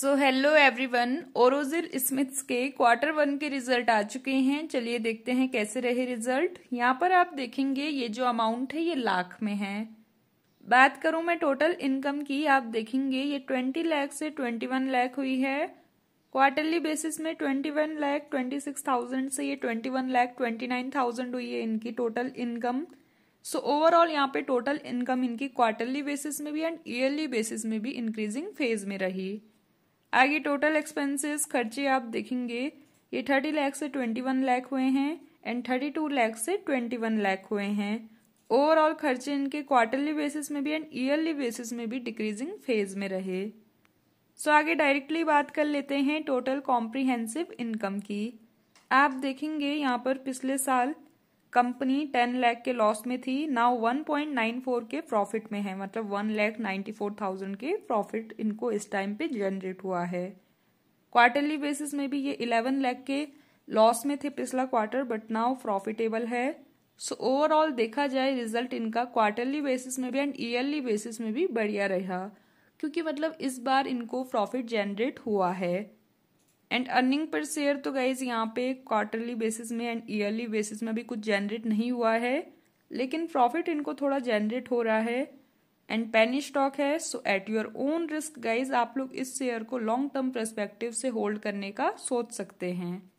सो hello everyone Orosil Smiths के quarter one के result आ चुके हैं चलिए देखते हैं कैसे रहे रिजल्ट यहाँ पर आप देखेंगे ये जो अमाउंट है ये लाख में है बात करूं मैं टोटल इनकम की आप देखेंगे ये ट्वेंटी लाख से ट्वेंटी वन लाख हुई है क्वार्टरली बेसिस में twenty one lakh twenty six thousand से ये twenty one lakh twenty nine thousand हुई है इनकी टोटल इनकम सो ओवरऑल यहाँ पे टोटल इनकम इनकी क्वार्टरली बेसिस में भी एंड ईयरली बेसिस में भी इंक्रीजिंग फेज में रही आगे टोटल एक्सपेंसेस खर्चे आप देखेंगे ये थर्टी लैख से ट्वेंटी वन लैख हुए हैं एंड थर्टी टू लैख से ट्वेंटी वन लैख हुए हैं ओवरऑल खर्चे इनके क्वार्टरली बेसिस में भी एंड ईयरली बेसिस में भी डिक्रीजिंग फेज में रहे सो so, आगे डायरेक्टली बात कर लेते हैं टोटल कॉम्प्रिहेंसिव इनकम की आप देखेंगे यहाँ पर पिछले साल कंपनी टेन लैख के लॉस में थी now one point nine four के प्रॉफिट में है मतलब one lakh ninety four thousand के प्रॉफिट इनको इस टाइम पे जनरेट हुआ है क्वार्टरली बेसिस में भी ये इलेवन लैख के लॉस में थे पिछला क्वार्टर बट नाउ प्रॉफिटेबल है सो so, ओवरऑल देखा जाए रिजल्ट इनका क्वार्टरली बेसिस में भी एंड ईयरली बेसिस में भी बढ़िया रहा क्योंकि मतलब इस बार इनको प्रॉफिट जनरेट हुआ है एंड अर्निंग पर शेयर तो गाइज यहाँ पे क्वार्टरली बेसिस में एंड ईयरली बेसिस में भी कुछ जनरेट नहीं हुआ है लेकिन प्रॉफिट इनको थोड़ा जनरेट हो रहा है एंड पेनी स्टॉक है so at your own risk guys आप लोग इस शेयर को लॉन्ग टर्म परस्पेक्टिव से होल्ड करने का सोच सकते हैं